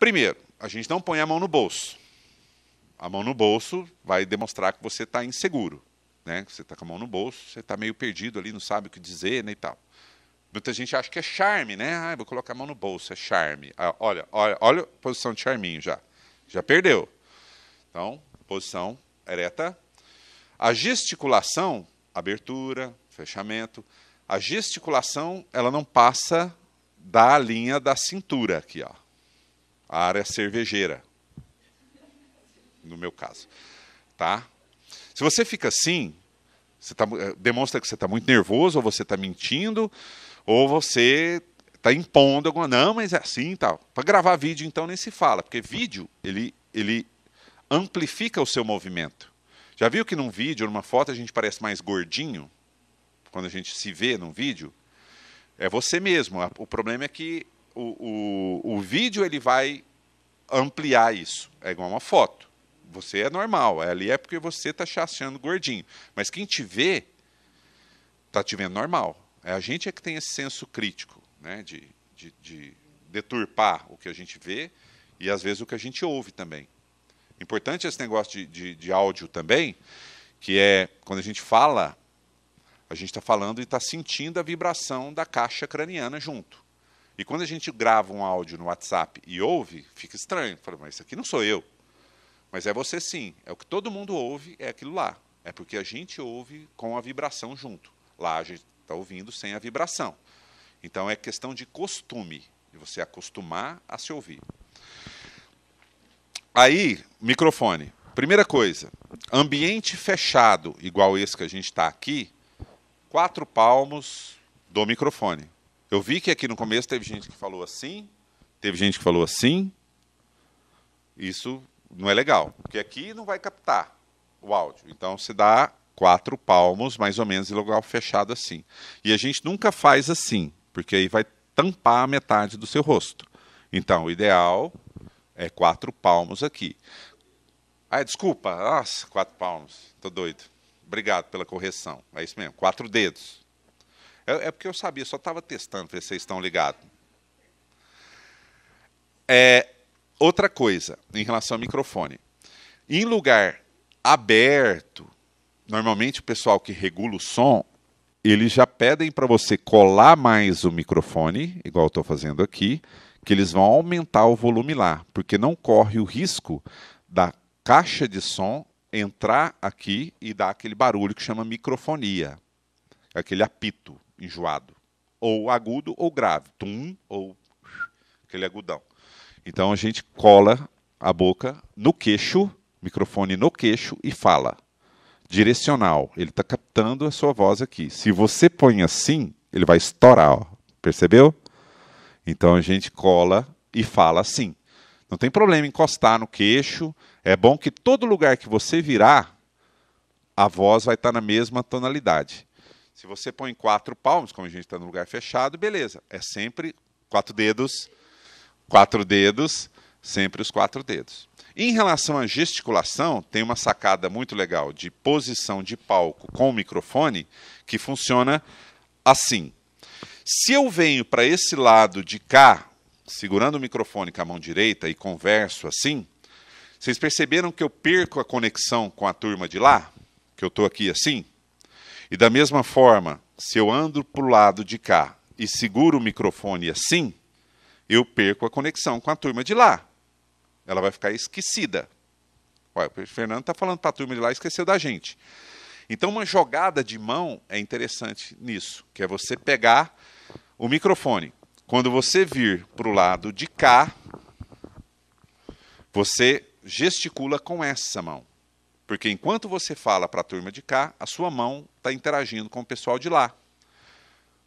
Primeiro, a gente não põe a mão no bolso. A mão no bolso vai demonstrar que você está inseguro. Né? Você está com a mão no bolso, você está meio perdido ali, não sabe o que dizer né, e tal. Muita gente acha que é charme, né? Ah, vou colocar a mão no bolso, é charme. Ah, olha, olha, olha a posição de charminho já. Já perdeu. Então, posição ereta. A gesticulação, abertura, fechamento. A gesticulação, ela não passa da linha da cintura aqui, ó a área cervejeira, no meu caso, tá? Se você fica assim, você tá, eh, demonstra que você está muito nervoso, ou você está mentindo, ou você está impondo alguma, não, mas é assim e tal. Para gravar vídeo, então, nem se fala, porque vídeo, ele, ele amplifica o seu movimento. Já viu que num vídeo, numa foto, a gente parece mais gordinho? Quando a gente se vê num vídeo? É você mesmo. O problema é que o, o, o vídeo ele vai ampliar isso. É igual uma foto. Você é normal, é ali é porque você está chateando gordinho. Mas quem te vê, está te vendo normal. É a gente é que tem esse senso crítico, né? De, de, de deturpar o que a gente vê e às vezes o que a gente ouve também. Importante esse negócio de, de, de áudio também, que é quando a gente fala, a gente está falando e está sentindo a vibração da caixa craniana junto. E quando a gente grava um áudio no WhatsApp e ouve, fica estranho. Fala, mas isso aqui não sou eu. Mas é você sim. É o que todo mundo ouve, é aquilo lá. É porque a gente ouve com a vibração junto. Lá a gente está ouvindo sem a vibração. Então é questão de costume, de você acostumar a se ouvir. Aí, microfone. Primeira coisa, ambiente fechado, igual esse que a gente está aqui, quatro palmos do microfone. Eu vi que aqui no começo teve gente que falou assim, teve gente que falou assim. Isso não é legal, porque aqui não vai captar o áudio. Então se dá quatro palmos, mais ou menos, em lugar fechado assim. E a gente nunca faz assim, porque aí vai tampar a metade do seu rosto. Então, o ideal é quatro palmos aqui. Ah, desculpa, nossa, quatro palmos, tô doido. Obrigado pela correção. É isso mesmo, quatro dedos. É, é porque eu sabia, só estava testando para ver se vocês estão ligados. É, outra coisa em relação ao microfone. Em lugar aberto, normalmente o pessoal que regula o som, eles já pedem para você colar mais o microfone, igual eu estou fazendo aqui, que eles vão aumentar o volume lá, porque não corre o risco da caixa de som entrar aqui e dar aquele barulho que chama microfonia aquele apito enjoado, ou agudo ou grave, tum, ou aquele agudão. Então a gente cola a boca no queixo, microfone no queixo e fala. Direcional, ele está captando a sua voz aqui. Se você põe assim, ele vai estourar, ó. percebeu? Então a gente cola e fala assim. Não tem problema encostar no queixo. É bom que todo lugar que você virar, a voz vai estar tá na mesma tonalidade. Se você põe quatro palmos, como a gente está no lugar fechado, beleza. É sempre quatro dedos, quatro dedos, sempre os quatro dedos. Em relação à gesticulação, tem uma sacada muito legal de posição de palco com o microfone que funciona assim. Se eu venho para esse lado de cá, segurando o microfone com a mão direita e converso assim, vocês perceberam que eu perco a conexão com a turma de lá? Que eu estou aqui assim? E da mesma forma, se eu ando para o lado de cá e seguro o microfone assim, eu perco a conexão com a turma de lá. Ela vai ficar esquecida. Olha, o Fernando está falando para a turma de lá e esqueceu da gente. Então, uma jogada de mão é interessante nisso, que é você pegar o microfone. Quando você vir para o lado de cá, você gesticula com essa mão. Porque enquanto você fala para a turma de cá, a sua mão está interagindo com o pessoal de lá.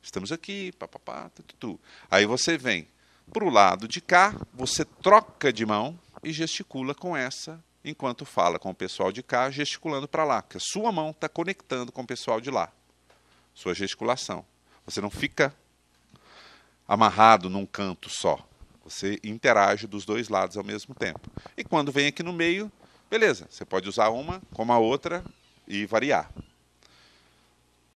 Estamos aqui, papapá, tutu. Aí você vem para o lado de cá, você troca de mão e gesticula com essa, enquanto fala com o pessoal de cá, gesticulando para lá, que a sua mão está conectando com o pessoal de lá. Sua gesticulação. Você não fica amarrado num canto só. Você interage dos dois lados ao mesmo tempo. E quando vem aqui no meio, Beleza, você pode usar uma como a outra e variar.